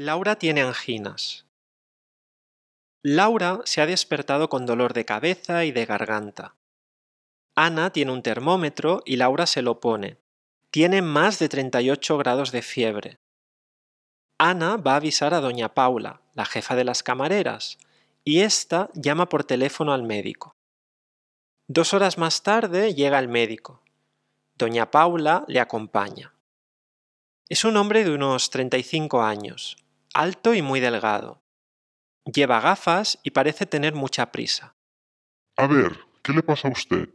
Laura tiene anginas. Laura se ha despertado con dolor de cabeza y de garganta. Ana tiene un termómetro y Laura se lo pone. Tiene más de 38 grados de fiebre. Ana va a avisar a doña Paula, la jefa de las camareras, y esta llama por teléfono al médico. Dos horas más tarde llega el médico. Doña Paula le acompaña. Es un hombre de unos 35 años alto y muy delgado. Lleva gafas y parece tener mucha prisa. A ver, ¿qué le pasa a usted?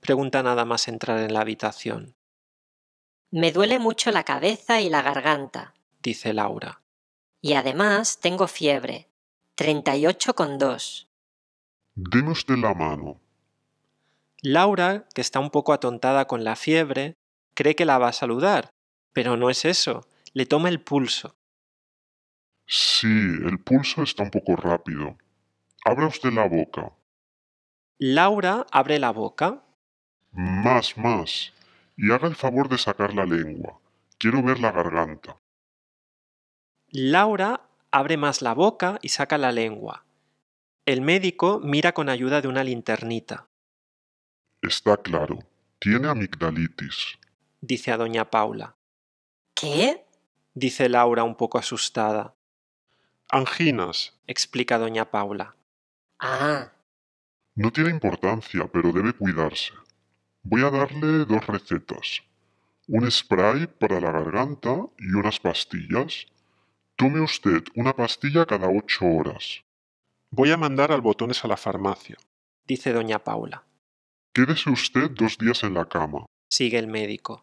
pregunta nada más entrar en la habitación. Me duele mucho la cabeza y la garganta, dice Laura. Y además tengo fiebre, 38,2. Deme usted la mano. Laura, que está un poco atontada con la fiebre, cree que la va a saludar, pero no es eso, le toma el pulso. Sí, el pulso está un poco rápido. Abra usted la boca. Laura abre la boca. Más, más. Y haga el favor de sacar la lengua. Quiero ver la garganta. Laura abre más la boca y saca la lengua. El médico mira con ayuda de una linternita. Está claro. Tiene amigdalitis. Dice a doña Paula. ¿Qué? Dice Laura un poco asustada anginas, explica doña Paula. Ah. No tiene importancia, pero debe cuidarse. Voy a darle dos recetas. Un spray para la garganta y unas pastillas. Tome usted una pastilla cada ocho horas. Voy a mandar al botones a la farmacia, dice doña Paula. Quédese usted dos días en la cama, sigue el médico.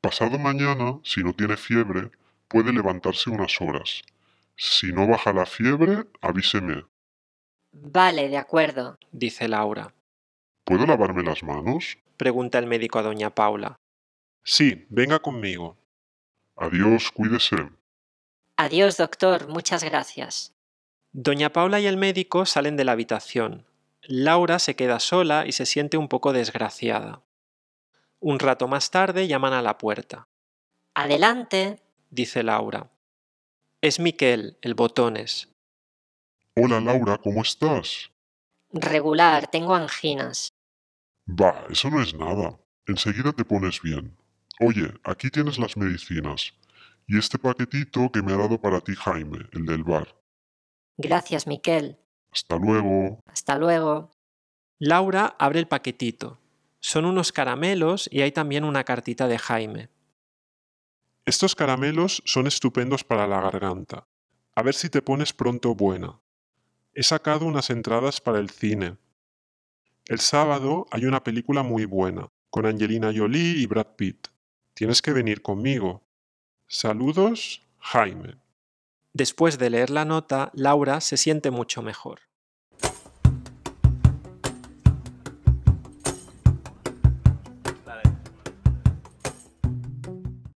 Pasado mañana, si no tiene fiebre, puede levantarse unas horas. Si no baja la fiebre, avíseme. Vale, de acuerdo, dice Laura. ¿Puedo lavarme las manos? pregunta el médico a doña Paula. Sí, venga conmigo. Adiós, cuídese. Adiós, doctor, muchas gracias. Doña Paula y el médico salen de la habitación. Laura se queda sola y se siente un poco desgraciada. Un rato más tarde llaman a la puerta. Adelante, dice Laura. Es Miquel, el botones. Hola Laura, ¿cómo estás? Regular, tengo anginas. Va, eso no es nada. Enseguida te pones bien. Oye, aquí tienes las medicinas. Y este paquetito que me ha dado para ti Jaime, el del bar. Gracias, Miquel. Hasta luego. Hasta luego. Laura abre el paquetito. Son unos caramelos y hay también una cartita de Jaime. Estos caramelos son estupendos para la garganta. A ver si te pones pronto buena. He sacado unas entradas para el cine. El sábado hay una película muy buena, con Angelina Jolie y Brad Pitt. Tienes que venir conmigo. Saludos, Jaime. Después de leer la nota, Laura se siente mucho mejor.